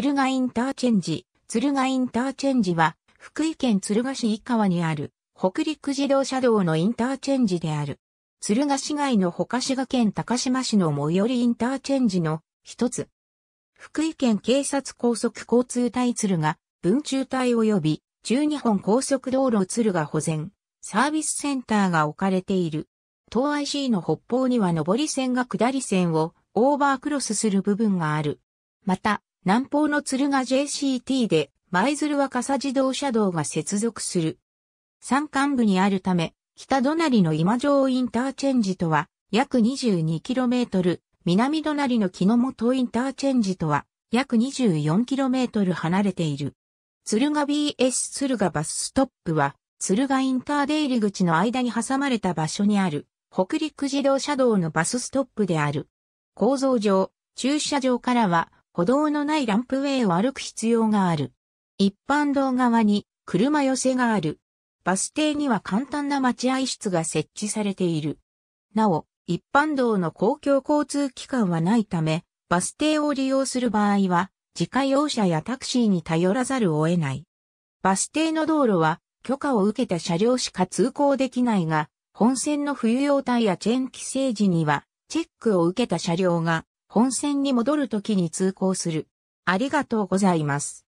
鶴ヶインターチェンジ。鶴ヶインターチェンジは、福井県鶴ヶ市井川にある、北陸自動車道のインターチェンジである。鶴ヶ市街の他滋賀県高島市の最寄りインターチェンジの一つ。福井県警察高速交通隊鶴ヶ、文中隊及び、中日本高速道路鶴ヶ保全、サービスセンターが置かれている。東 IC の北方には上り線が下り線をオーバークロスする部分がある。また、南方の鶴ヶ JCT で、舞鶴若狭自動車道が接続する。山間部にあるため、北隣の今城インターチェンジとは、約 22km、南隣の木の本インターチェンジとは、約 24km 離れている。鶴ヶ BS 鶴ヶバスストップは、鶴ヶインター出入り口の間に挟まれた場所にある、北陸自動車道のバスストップである。構造上、駐車場からは、歩道のないランプウェイを歩く必要がある。一般道側に車寄せがある。バス停には簡単な待合室が設置されている。なお、一般道の公共交通機関はないため、バス停を利用する場合は、自家用車やタクシーに頼らざるを得ない。バス停の道路は、許可を受けた車両しか通行できないが、本線の冬用タイヤチェーン規制時には、チェックを受けた車両が本線に戻るときに通行する。ありがとうございます。